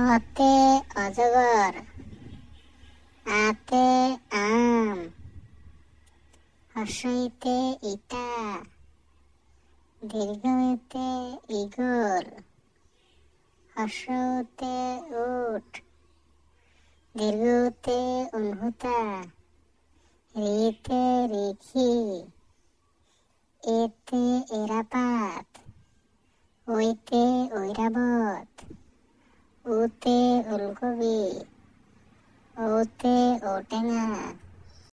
আতে অজগর আতে আম হসইতে ইটা দীর্ঘতে ইগল হসতে উঠ দীর্ঘতে উনহুতা রেতে রেখি এতে এরাপাত ওইতে ঐরাবত ऊते उनको भी ऊते ओटेंगा